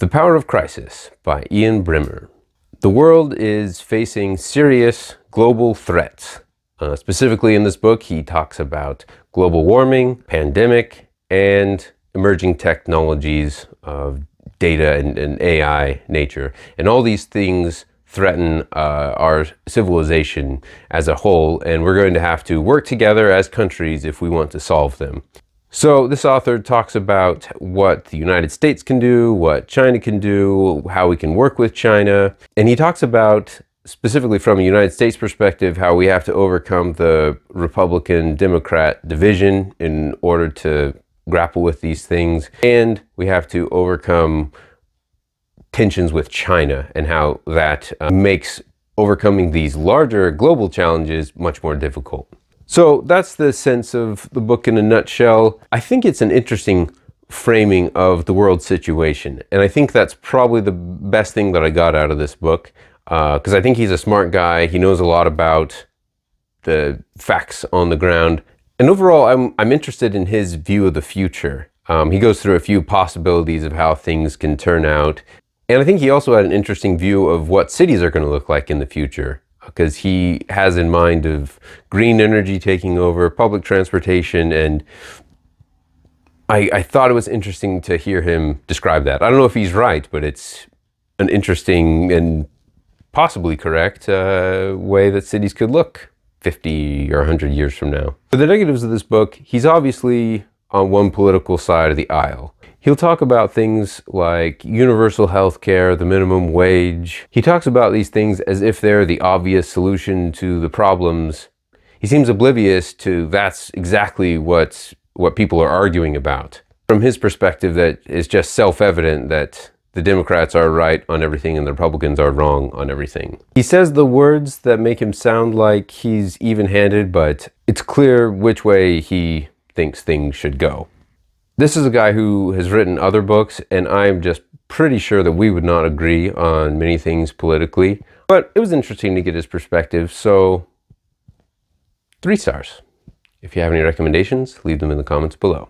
The Power of Crisis by Ian Brimmer. The world is facing serious global threats. Uh, specifically in this book, he talks about global warming, pandemic, and emerging technologies of data and, and AI nature. And all these things threaten uh, our civilization as a whole, and we're going to have to work together as countries if we want to solve them. So this author talks about what the United States can do, what China can do, how we can work with China. And he talks about specifically from a United States perspective, how we have to overcome the Republican Democrat division in order to grapple with these things. And we have to overcome tensions with China and how that uh, makes overcoming these larger global challenges much more difficult. So that's the sense of the book in a nutshell. I think it's an interesting framing of the world situation. And I think that's probably the best thing that I got out of this book because uh, I think he's a smart guy. He knows a lot about the facts on the ground. And overall, I'm, I'm interested in his view of the future. Um, he goes through a few possibilities of how things can turn out. And I think he also had an interesting view of what cities are going to look like in the future because he has in mind of green energy taking over public transportation and I, I, thought it was interesting to hear him describe that. I don't know if he's right, but it's an interesting and possibly correct uh, way that cities could look 50 or 100 years from now. For the negatives of this book, he's obviously on one political side of the aisle. He'll talk about things like universal health care, the minimum wage. He talks about these things as if they're the obvious solution to the problems. He seems oblivious to that's exactly what's, what people are arguing about. From his perspective, that is just self-evident that the Democrats are right on everything and the Republicans are wrong on everything. He says the words that make him sound like he's even-handed, but it's clear which way he thinks things should go. This is a guy who has written other books, and I'm just pretty sure that we would not agree on many things politically, but it was interesting to get his perspective, so three stars. If you have any recommendations, leave them in the comments below.